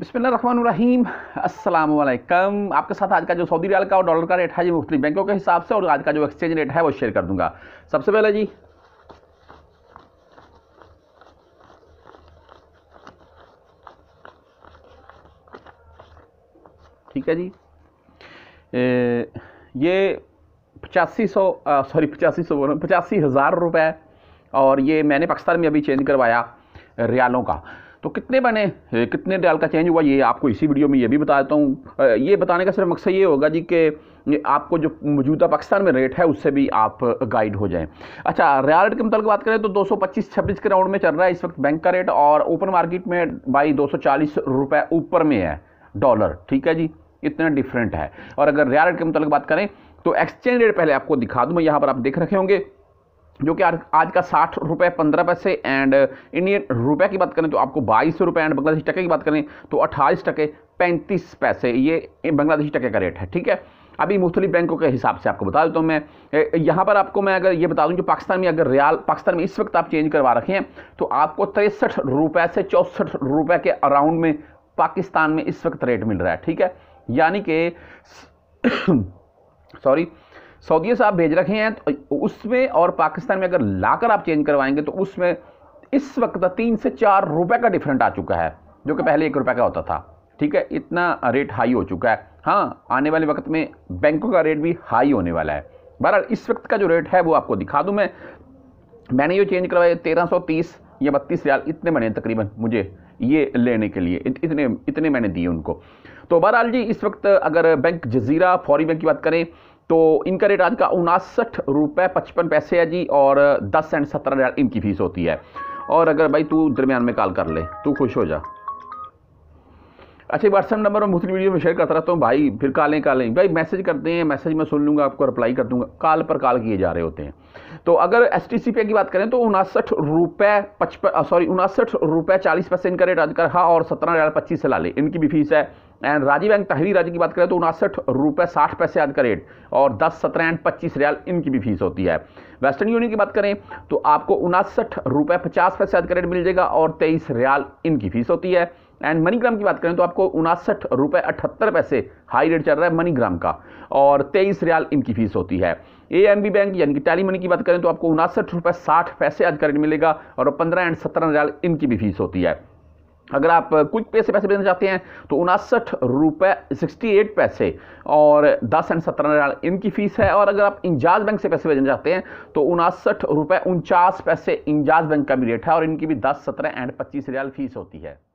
बिसमीम असलम आपके साथ आज का जो सऊदी रियाल का और डॉलर का रेट है जी मुख्तलि बैंकों के हिसाब से और आज का जो एक्सचेंज रेट है वो शेयर कर दूंगा सबसे पहले जी ठीक है जी ए, ये पचासी सौ सॉरी पचासी सौ पचासी हज़ार रुपये और ये मैंने पाकिस्तान में अभी चेंज करवाया रियालों का तो कितने बने कितने डाल का चेंज हुआ ये आपको इसी वीडियो में ये भी बता देता हूँ ये बताने का सिर्फ मकसद ये होगा जी कि आपको जो मौजूदा पाकिस्तान में रेट है उससे भी आप गाइड हो जाएं अच्छा रियाल रेट के मुताबिक बात करें तो 225-26 के राउंड में चल रहा है इस वक्त बैंक का रेट और ओपन मार्केट में भाई 240 रुपए ऊपर में है डॉलर ठीक है जी इतना डिफरेंट है और अगर रियाल रेट के मुताबिक बात करें तो एक्सचेंज रेट पहले आपको दिखा दूँ मैं यहाँ पर आप देख रखे होंगे जो कि आज का साठ रुपये पंद्रह पैसे एंड इंडियन रुपए की बात करें तो आपको बाईस रुपये एंड बांग्लादेशी टके की बात करें तो अट्ठाईस टके पैंतीस पैसे ये बांग्लादेशी टके का रेट है ठीक है अभी मुख्तलि बैंकों के हिसाब से आपको बता देता हूँ मैं यहाँ पर आपको मैं अगर ये बता दूँ जो पाकिस्तान में अगर रियाल पाकिस्तान में इस वक्त आप चेंज करवा रखे हैं तो आपको तिरसठ रुपये से चौंसठ रुपये के अराउंड में पाकिस्तान में इस वक्त रेट मिल रहा है ठीक है यानी कि सॉरी सऊदीया से आप भेज रखे हैं तो उसमें और पाकिस्तान में अगर लाकर आप चेंज करवाएंगे तो उसमें इस वक्त तो तीन से चार रुपये का डिफरेंट आ चुका है जो कि पहले एक रुपये का होता था ठीक है इतना रेट हाई हो चुका है हाँ आने वाले वक्त में बैंकों का रेट भी हाई होने वाला है बहरहाल इस वक्त का जो रेट है वो आपको दिखा दूँ मैं मैंने ये चेंज करवाया तेरह सौ तीस या बत्तीस रियाल इतने बने तकरीबन मुझे ये लेने के लिए इतने इतने मैंने दिए उनको तो बहरहाल जी इस वक्त अगर बैंक जजीरा फौरी बैंक की बात करें तो इनका रेट आज का उनासठ रुपये पचपन पैसे है जी और दस सेंट सत्रह हज़ार इनकी फ़ीस होती है और अगर भाई तू दरमियान में कॉल कर ले तू खुश हो जा अच्छा व्हाट्सअप नंबर मैं दूसरी वीडियो में शेयर करता रहता हूँ भाई फिर कॉलें कॉलें भाई मैसेज करते हैं मैसेज मैं सुन लूँगा आपको रिप्लाई कर दूँगा कॉल पर कॉल किए जा रहे होते हैं तो अगर एस टी सी पे की बात करें तो उनासठ रुपये पचपन सॉरी उनसठ रुपये चालीस परसेंट का रेट कर हाँ और सत्रह हज़ार पच्चीस से ला लें इनकी भी फीस है एंड राजीव बैंक तहरी राज्य की बात करें तो उनासठ रुपये साठ पैसे आज का रेट और दस सत्रह एंड पच्चीस रियाल इनकी भी फीस होती है वेस्टर्न यूनियन की बात करें तो आपको उनासठ रुपये पचास पैसे आज का रेट मिल जाएगा और तेईस रियाल इनकी फीस होती है एंड मनीग्राम की बात करें तो आपको उनासठ रुपये अठहत्तर पैसे हाई रेट चल रहा है मनीग्राम का और तेईस रियाल इनकी फीस होती है ए एम बी बैंक यानी कि टैली मनी की बात करें तो आपको उनासठ रुपये साठ पैसे आज करेंट मिलेगा और पंद्रह एंड सत्रह रियाल इनकी भी फीस होती है अगर आप क्विक पे से पैसे भेजना चाहते हैं तो उनासठ रुपये सिक्सटी एट पैसे और दस एंड सत्रह रियाल इनकी फ़ीस है और अगर आप इंजाज बैंक से पैसे भेजना चाहते हैं तो उनासठ रुपये उनचास पैसे इंजाज बैंक का भी रेट है और इनकी भी दस सत्रह एंड पच्चीस रियाल फीस होती है